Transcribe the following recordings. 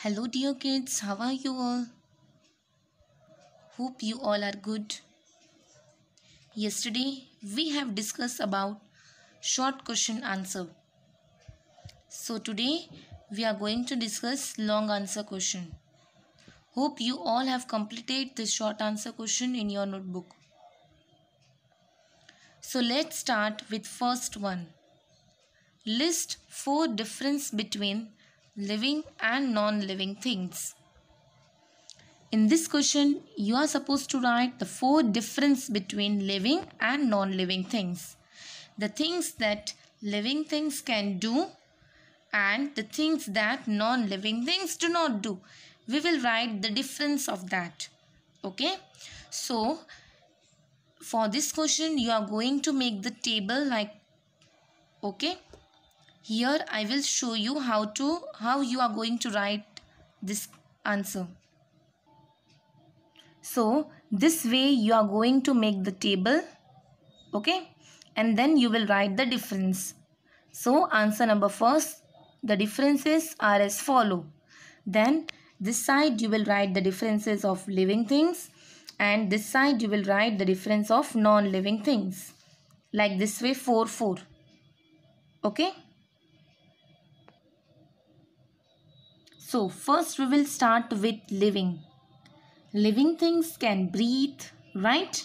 Hello, dear kids, how are you all? Hope you all are good. Yesterday, we have discussed about short question answer. So, today we are going to discuss long answer question. Hope you all have completed this short answer question in your notebook. So let's start with first one. List four difference between living and non-living things. In this question, you are supposed to write the four difference between living and non-living things. The things that living things can do and the things that non-living things do not do. We will write the difference of that. Okay. So, for this question, you are going to make the table like, okay here I will show you how to how you are going to write this answer so this way you are going to make the table okay and then you will write the difference so answer number first the differences are as follow then this side you will write the differences of living things and this side you will write the difference of non-living things like this way 4 4 okay So first we will start with living. Living things can breathe, right?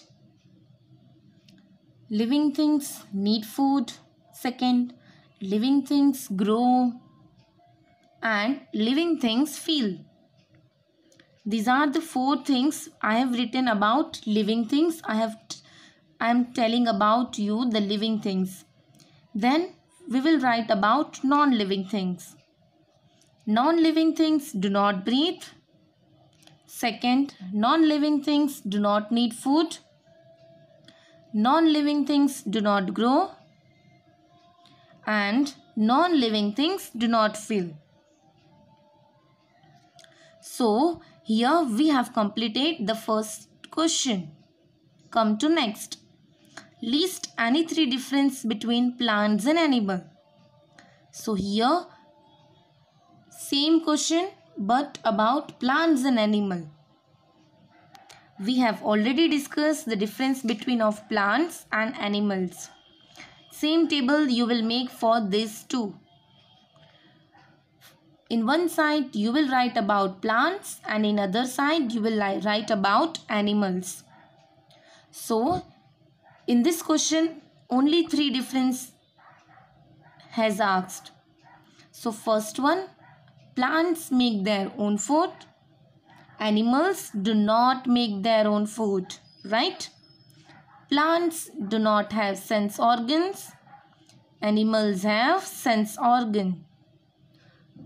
Living things need food. Second, living things grow. And living things feel. These are the four things I have written about living things. I have I am telling about you the living things. Then we will write about non-living things non-living things do not breathe. Second, non-living things do not need food. Non-living things do not grow. And non-living things do not fill. So, here we have completed the first question. Come to next. List any three difference between plants and animal. So, here same question but about plants and animal. We have already discussed the difference between of plants and animals. Same table you will make for this too. In one side you will write about plants and in other side you will write about animals. So in this question only three difference has asked. So first one Plants make their own food. Animals do not make their own food, right? Plants do not have sense organs. Animals have sense organ.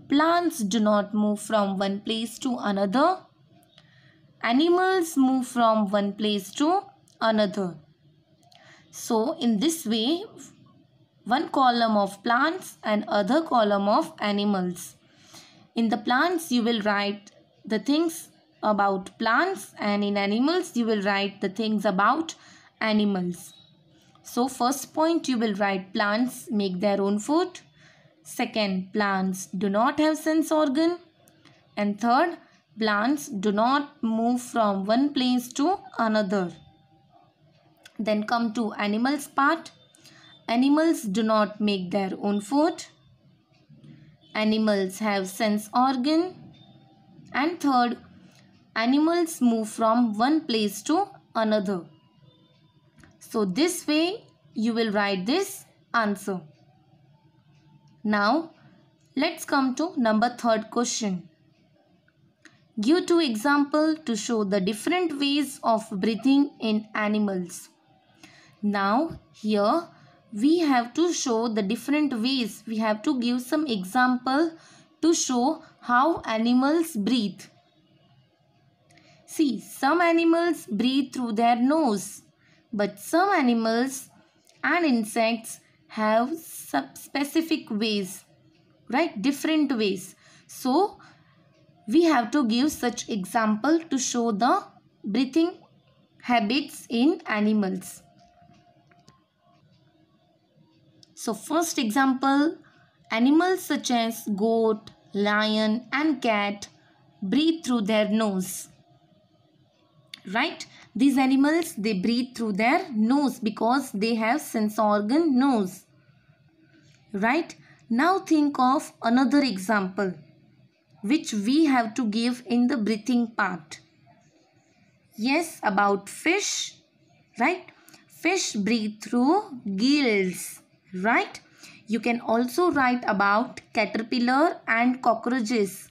Plants do not move from one place to another. Animals move from one place to another. So in this way, one column of plants and other column of animals. In the plants, you will write the things about plants and in animals, you will write the things about animals. So first point, you will write plants make their own food. Second, plants do not have sense organ. And third, plants do not move from one place to another. Then come to animals part. Animals do not make their own food. Animals have sense organ. And third, animals move from one place to another. So this way you will write this answer. Now let's come to number third question. Give two example to show the different ways of breathing in animals. Now here we have to show the different ways. We have to give some example to show how animals breathe. See, some animals breathe through their nose, but some animals and insects have specific ways, right? Different ways. So, we have to give such example to show the breathing habits in animals. So first example, animals such as goat, lion and cat breathe through their nose. Right? These animals, they breathe through their nose because they have sense organ nose. Right? Now think of another example which we have to give in the breathing part. Yes, about fish, right? Fish breathe through gills right? You can also write about caterpillar and cockroaches.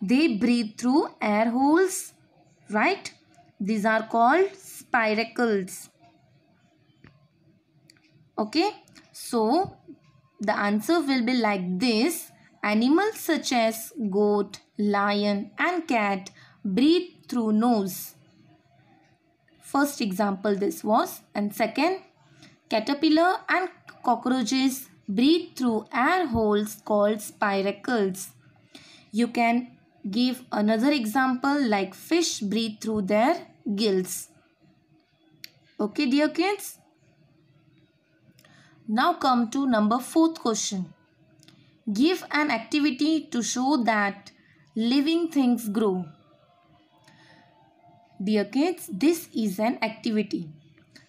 They breathe through air holes, right? These are called spiracles. Okay, so the answer will be like this. Animals such as goat, lion and cat breathe through nose. First example this was and second caterpillar and Cockroaches breathe through air holes called spiracles. You can give another example like fish breathe through their gills. Okay dear kids. Now come to number fourth question. Give an activity to show that living things grow. Dear kids, this is an activity.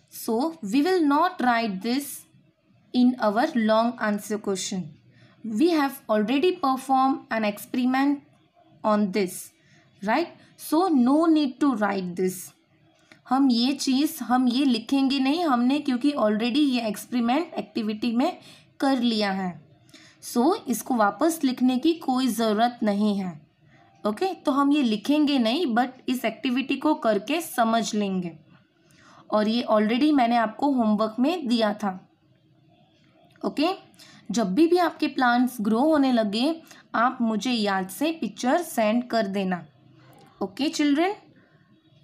So, we will not write this in our long answer question. We have already perform an experiment on this, right? So no need to write this. हम ये चीज़ हम ये लिखेंगे नहीं हमने क्योंकि already ये experiment activity में कर लिया है सो so, इसको वापस लिखने की कोई ज़रूरत नहीं है ओके okay? तो हम ये लिखेंगे नहीं बट इस एक्टिविटी को करके समझ लेंगे और ये ऑलरेडी मैंने आपको होमवर्क में दिया था ओके जब भी भी आपके प्लांट्स ग्रो होने लगे आप मुझे याद से पिक्चर सेंड कर देना okay children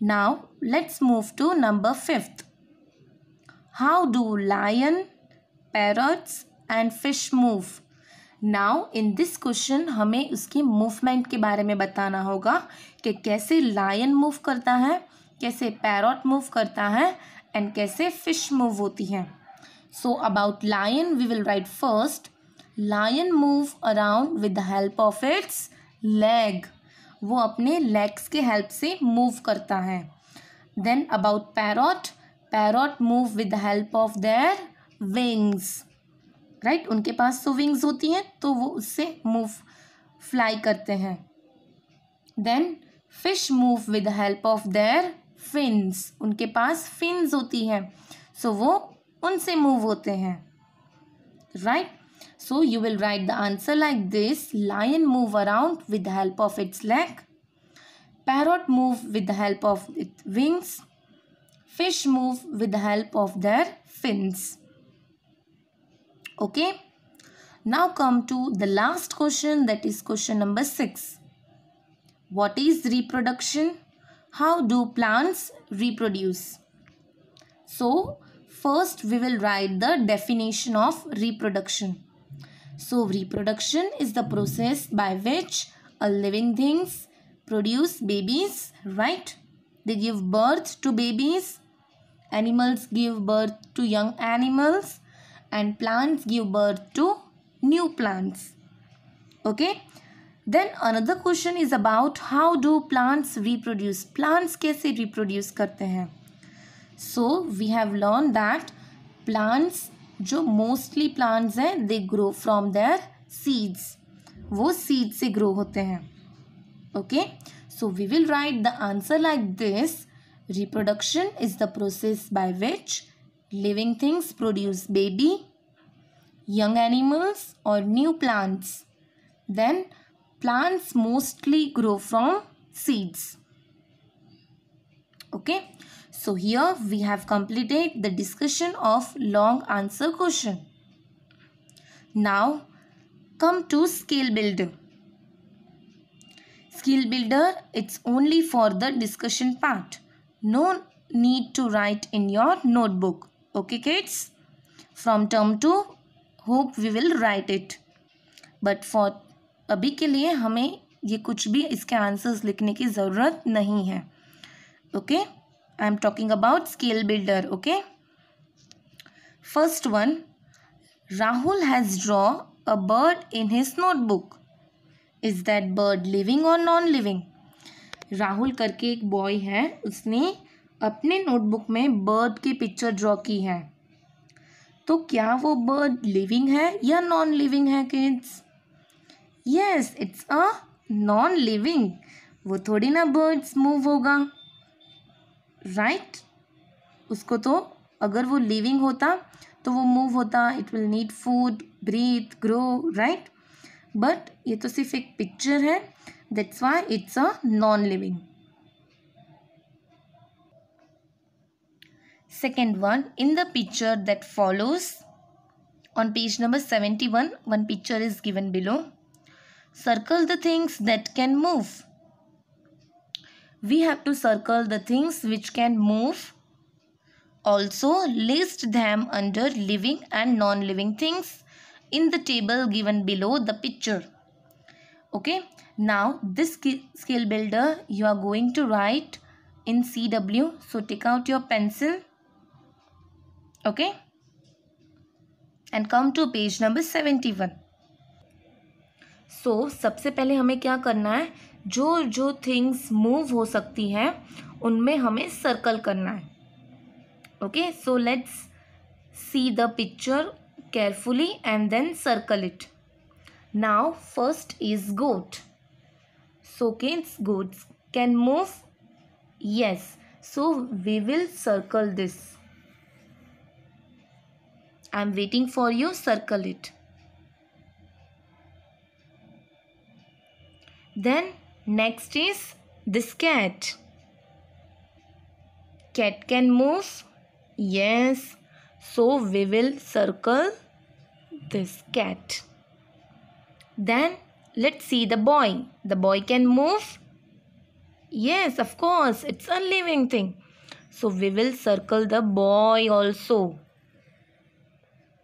now let's move to number fifth how do lion parrots and fish move now in this question हमें उसकी मूवमेंट के बारे में बताना होगा कि कैसे लायन मूव करता है कैसे पैरट मूव करता है एंड कैसे फिश मूव होती हैं So about lion, we will write first. Lion move around with the help of its leg. वो अपने legs के help से move करता है Then about parrot. Parrot move with the help of their wings. Right right? उनके पास तो wings होती हैं तो वो उससे मूव फ्लाई करते हैं then fish move with help of their fins उनके पास फिन्स होती हैं सो so, वो उनसे मूव होते हैं right so you will write the answer like this lion move around with help of its leg parrot move with help of it wings fish move with help of their fins okay now come to the last question that is question number six what is reproduction how do plants reproduce so First, we will write the definition of reproduction. So, reproduction is the process by which a living things produce babies, right? They give birth to babies. Animals give birth to young animals and plants give birth to new plants. Okay? Then another question is about how do plants reproduce? Plants कैसे reproduce करते हैं? So we have learned that plants, जो mostly plants हैं, they grow from their seeds. वो seeds grow Okay? So we will write the answer like this. Reproduction is the process by which living things produce baby, young animals or new plants. Then plants mostly grow from seeds. Okay? So here we have completed the discussion of long answer question. Now come to skill builder. skill builder it's only for the discussion part. No need to write in your notebook. Okay kids? From term 2 hope we will write it but for अभी के लिए हमें ये कुछ भी इसके answers लिखने की ज़रूरत नहीं है okay okay? I am talking about scale builder. Okay. First one, Rahul has draw a bird in his notebook. Is that bird living or non-living? Rahul करके एक बॉय है उसने अपने नोटबुक में बर्ड की पिक्चर ड्रॉ की है तो क्या वो बर्ड लिविंग है या नॉन लिविंग है kids yes it's a non living वो थोड़ी ना बर्ड्स मूव होगा राइट उसको तो अगर वो लिविंग होता तो वो मूव होता it will need food breathe grow right but ये तो सिर्फ एक पिक्चर है that's why it's a non living second one in the picture that follows on page number seventy one one picture is given below circle the things that can move we have to circle the things which can move also list them under living and non-living things in the table given below the picture okay now this skill builder you are going to write in cw so take out your pencil okay and come to page number seventy one so सबसे पहले हमें क्या करना है जो जो things move हो सकती हैं उनमें हमें सर्कल करना है okay so let's see the picture carefully and then circle it now first is goat so किस goats can move yes so we will circle this I am waiting for you circle it then Next is this cat. Cat can move. Yes. So we will circle this cat. Then let's see the boy. The boy can move. Yes, of course. It's a living thing. So we will circle the boy also.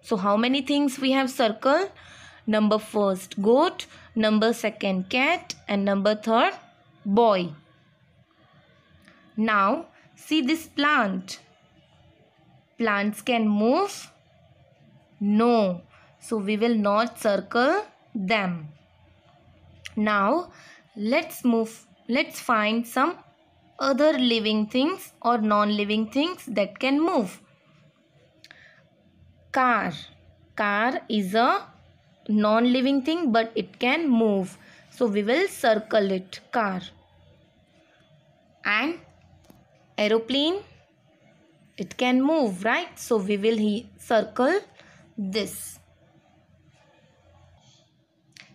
So how many things we have circled? Number first goat, number second cat and number third boy now see this plant plants can move no so we will not circle them now let's move let's find some other living things or non-living things that can move car car is a non-living thing but it can move so we will circle it car and aeroplane it can move right so we will he circle this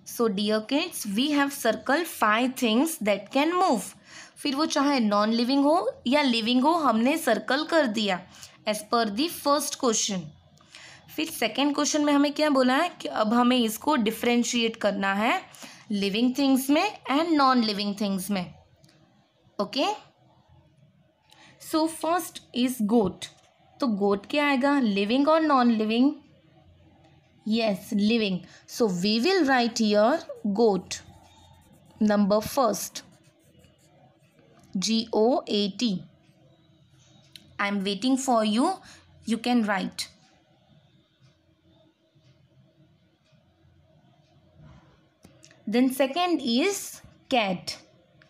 so dear kids we have circled five things that can move फिर वो चाहे non living हो या living हो हमने circle कर दिया as per the first question फिर सेकेंड क्वेश्चन में हमें क्या बोला है कि अब हमें इसको डिफ्रेंशिएट करना है लिविंग थिंग्स में एंड नॉन लिविंग थिंग्स में okay so first is goat तो गोट क्या आएगा लिविंग और non living yes living so we will write your goat number first G O A T I am waiting for you you can write Then second is cat.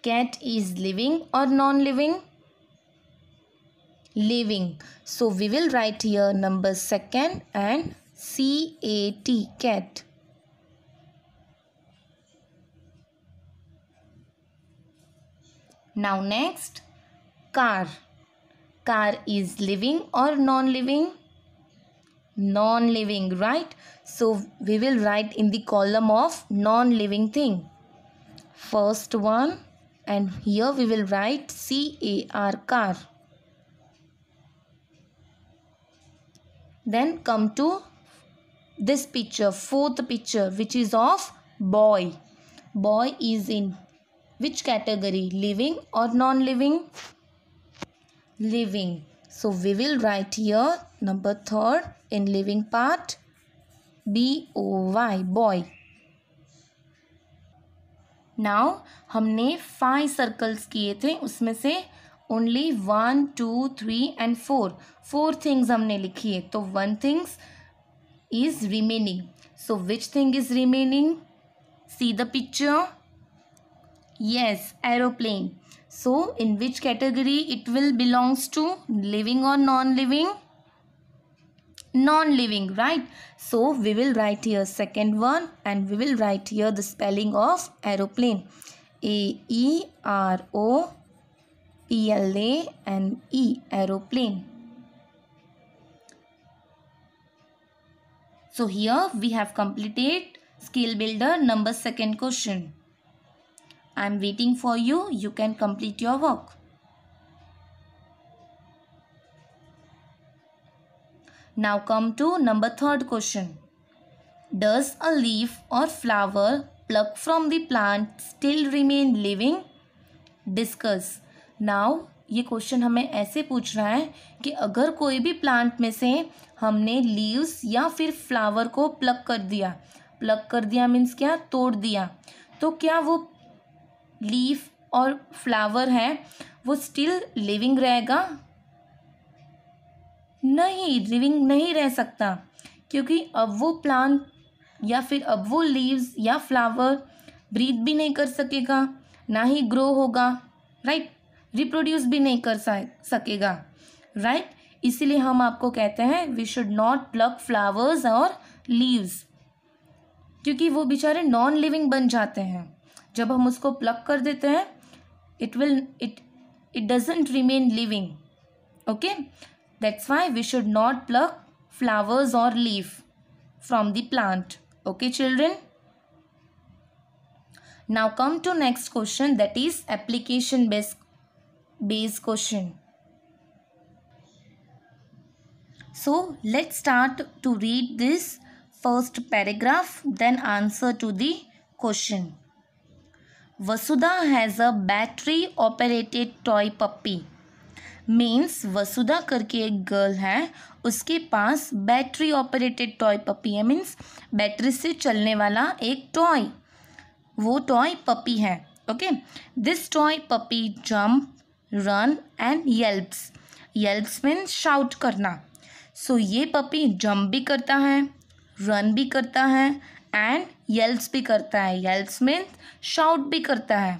Cat is living or non-living? Living. So we will write here number second and C-A-T, cat. Now next, car. Car is living or non-living? non-living right so we will write in the column of non-living thing first one and here we will write car car then come to this picture fourth picture which is of boy boy is in which category living or non-living living so we will write here number third in living part b o y boy now हमने five circles किए थे उसमें से only one two three and four four things हमने लिखी है तो one things is remaining so which thing is remaining see the picture yes aeroplane so in which category it will belongs to living or non living non-living right so we will write here second one and we will write here the spelling of aeroplane a e r o p l a n e aeroplane so here we have completed skill builder number second question i am waiting for you you can complete your work Now come to number third question. Does a leaf or flower plucked from the plant still remain living? Discuss. Now ये question हमें ऐसे पूछ रहा है कि अगर कोई भी प्लांट में से हमने लीव्स या फिर फ्लावर को प्लग कर दिया प्लग कर दिया मीन्स क्या तोड़ दिया तो क्या वो लीफ और फ्लावर है वो स्टिल लिविंग रहेगा नहीं लिविंग नहीं रह सकता क्योंकि अब वो प्लांट या फिर अब वो लीव्स या फ्लावर ब्रीथ भी नहीं कर सकेगा ना ही ग्रो होगा राइट रिप्रोड्यूस भी नहीं कर सकेगा राइट इसीलिए हम आपको कहते हैं we should not plug flowers और लीव्स क्योंकि वो बेचारे नॉन लिविंग बन जाते हैं जब हम उसको प्लग कर देते हैं it will it it doesn't remain living okay That's why we should not pluck flowers or leaf from the plant. Okay children? Now come to next question that is application based, based question. So let's start to read this first paragraph then answer to the question. Vasudha has a battery operated toy puppy. Means Vasudha करके एक girl है उसके पास battery operated toy puppy है means battery से चलने वाला एक टॉय वो टॉय पपी है okay this toy puppy jump run and yelps yelps means shout करना सो so, ये पपी जंप भी करता है रन भी करता है एंड येल्प्स भी करता है येल्प्स मीन्स शाउट भी करता है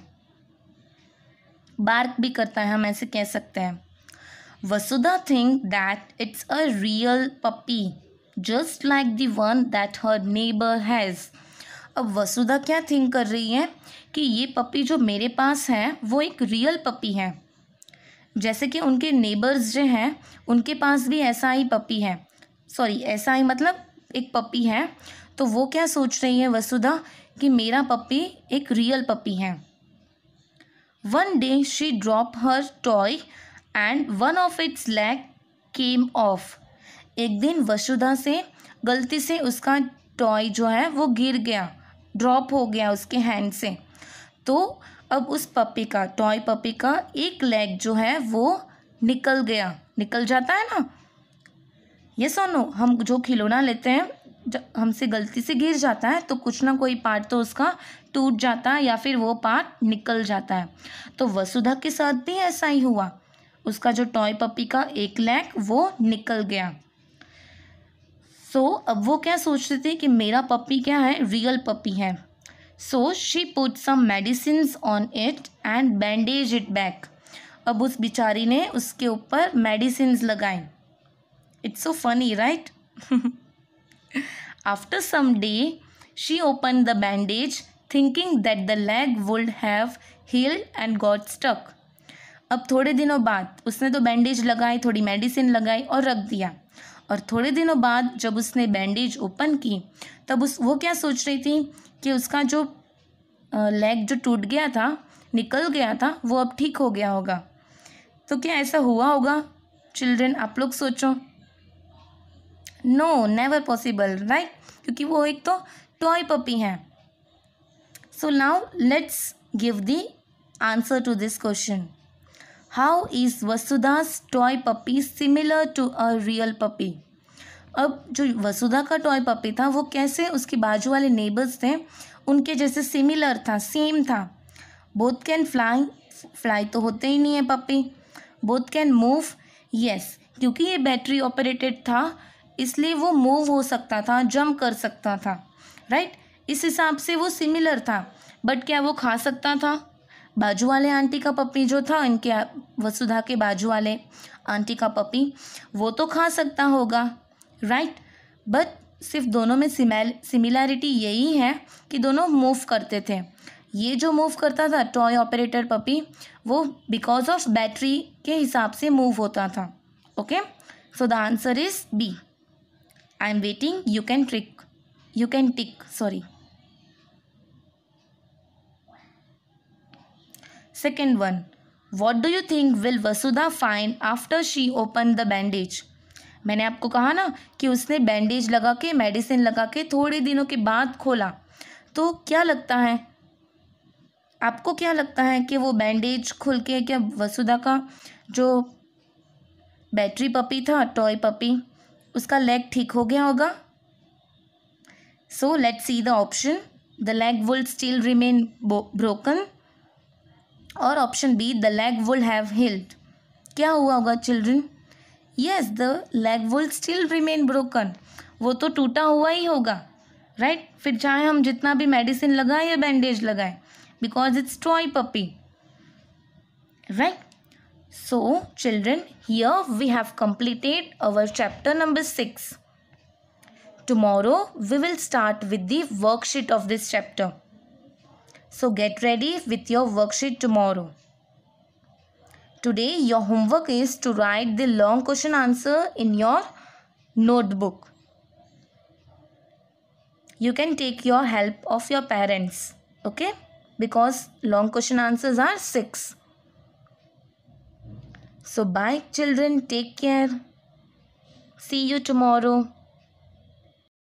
बार्क भी करता है हम ऐसे कह सकते हैं Vasudha think that it's a real puppy, just like the one that her neighbor has. अब वसुधा क्या थिंक कर रही है कि ये पपी जो मेरे पास है वो एक रियल पपी है जैसे कि उनके नेबर्स जो हैं उनके पास भी ऐसा ही पपी है सॉरी ऐसा ही मतलब एक पपी है तो वो क्या सोच रही है वसुधा कि मेरा पपी एक रियल पपी है one day she drop her toy and one of its leg came off एक दिन वसुधा से गलती से उसका टॉय जो है वो गिर गया ड्रॉप हो गया उसके हैंड से तो अब उस पपी का टॉय पपी का एक लेग जो है वो निकल गया निकल जाता है ना ये सोनो हम जो खिलौना लेते हैं हमसे गलती से गिर जाता है तो कुछ ना कोई पार्ट तो उसका टूट जाता है या फिर वो पार्ट निकल जाता है तो वसुधा के साथ भी ऐसा ही हुआ उसका जो टॉय पपी का एक लैक वो निकल गया सो so, अब वो क्या सोच रहे थे कि मेरा पपी क्या है रियल पपी है so she put some medicine on it and bandage it back अब उस बिचारी ने उसके ऊपर मेडिसिन लगाए it's so funny right after some day she open the bandage thinking that the leg would have healed and got stuck अब थोड़े दिनों बाद उसने तो बैंडेज लगाई थोड़ी मेडिसिन लगाई और रख दिया और थोड़े दिनों बाद जब उसने बैंडेज ओपन की तब उस वो क्या सोच रही थी कि उसका जो लेग जो टूट गया था निकल गया था वो अब ठीक हो गया होगा तो क्या ऐसा हुआ होगा चिल्ड्रेन आप लोग सोचो नो नेवर पॉसिबल राइट क्योंकि वो एक तो टॉय पपी हैं so now let's give the answer to this question how is Vasudha's toy puppy similar to a real puppy अब जो वसुधा का टॉय पपी था वो कैसे उसके बाजू वाले नेबर्स थे उनके जैसे सिमिलर था सेम था बोथ कैन फ्लाई फ्लाई तो होते ही नहीं है puppy both can move yes क्योंकि ये बैटरी ऑपरेटेड था इसलिए वो मूव हो सकता था जंप कर सकता था राइट right? इस हिसाब से वो सिमिलर था बट क्या वो खा सकता था बाजू वाले आंटी का पपी जो था इनके वसुधा के बाजू वाले आंटी का पपी वो तो खा सकता होगा राइट बट सिर्फ दोनों में सिमेल सिमिलैरिटी यही है कि दोनों मूव करते थे ये जो मूव करता था टॉय ऑपरेटर पपी वो बिकॉज ऑफ बैटरी के हिसाब से मूव होता था okay so the answer is B I am waiting you can trick you can tick sorry Second one, what do you think will Vasudha find after she open the bandage? मैंने आपको कहा ना कि उसने bandage लगा के medicine लगा के थोड़े दिनों के बाद खोला तो क्या लगता है आपको क्या लगता है कि वो बैंडेज खुल के क्या वसुधा का जो बैटरी पपी था टॉय पपी उसका लेग ठीक हो गया होगा so let's see the option the leg will still remain broken और option B the leg will have healed क्या हुआ होगा children yes the leg will still remain broken वो तो टूटा हुआ ही होगा राइट right? फिर चाहे हम जितना भी मेडिसिन लगाए या बैंडेज लगाएं because it's toy puppy right so children here we have completed our chapter number six tomorrow we will start with the worksheet of this chapter So get ready with your worksheet tomorrow. Today your homework is to write the long question answer in your notebook. You can take your help of your parents. Okay? Because long question answers are 6. So bye children. Take care. See you tomorrow.